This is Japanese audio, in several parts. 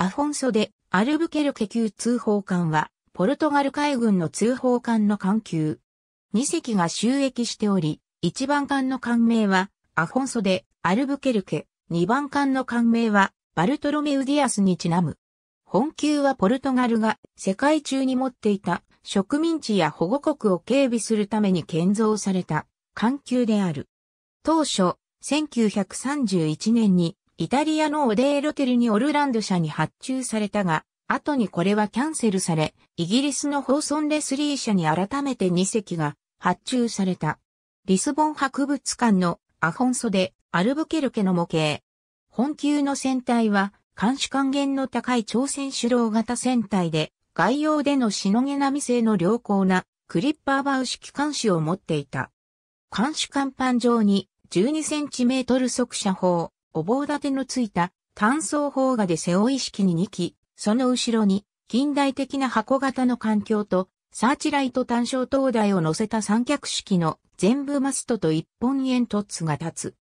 アフォンソでアルブケルケ級通報艦は、ポルトガル海軍の通報艦の艦級。二隻が収益しており、一番艦の艦名は、アフォンソでアルブケルケ、二番艦の艦名は、バルトロメウディアスにちなむ。本級はポルトガルが世界中に持っていた植民地や保護国を警備するために建造された艦級である。当初、1931年にイタリアのオデーロテルにオルランド社に発注されたが、後にこれはキャンセルされ、イギリスのホーソンレスリー社に改めて2隻が発注された。リスボン博物館のアフォンソでアルブケルケの模型。本級の船体は、監視還元の高い朝鮮主導型船体で、外洋でのしのげ並み性の良好なクリッパーバウ式監視を持っていた。監視甲板上に12センチメートル速射砲、お棒立てのついた単装砲画で背負い式に2機、その後ろに近代的な箱型の環境とサーチライト単焦灯台を乗せた三脚式の全部マストと一本煙突が立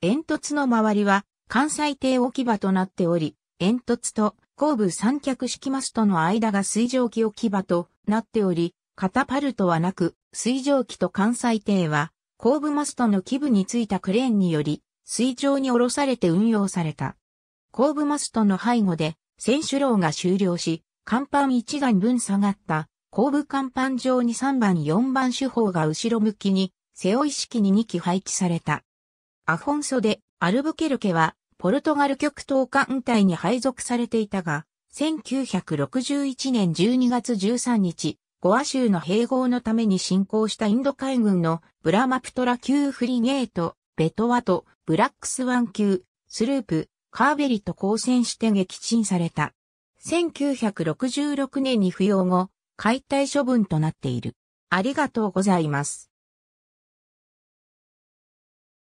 つ。煙突の周りは関西艇置き場となっており、煙突と後部三脚式マストの間が水蒸気置き場となっており、カタパルトはなく、水蒸気と関西艇は後部マストの基部についたクレーンにより水上に下ろされて運用された。後部マストの背後で、選手楼が終了し、甲板1段分下がった後部甲板上に3番4番手法が後ろ向きに、背負い式に2機配置された。アフォンソでアルブケルケは、ポルトガル極東艦隊に配属されていたが、1961年12月13日、ゴア州の併合のために進行したインド海軍のブラマプトラ級フリゲートベトワとブラックスワン級、スループ、カーベリと交戦して撃沈された。1966年に不要後、解体処分となっている。ありがとうございます。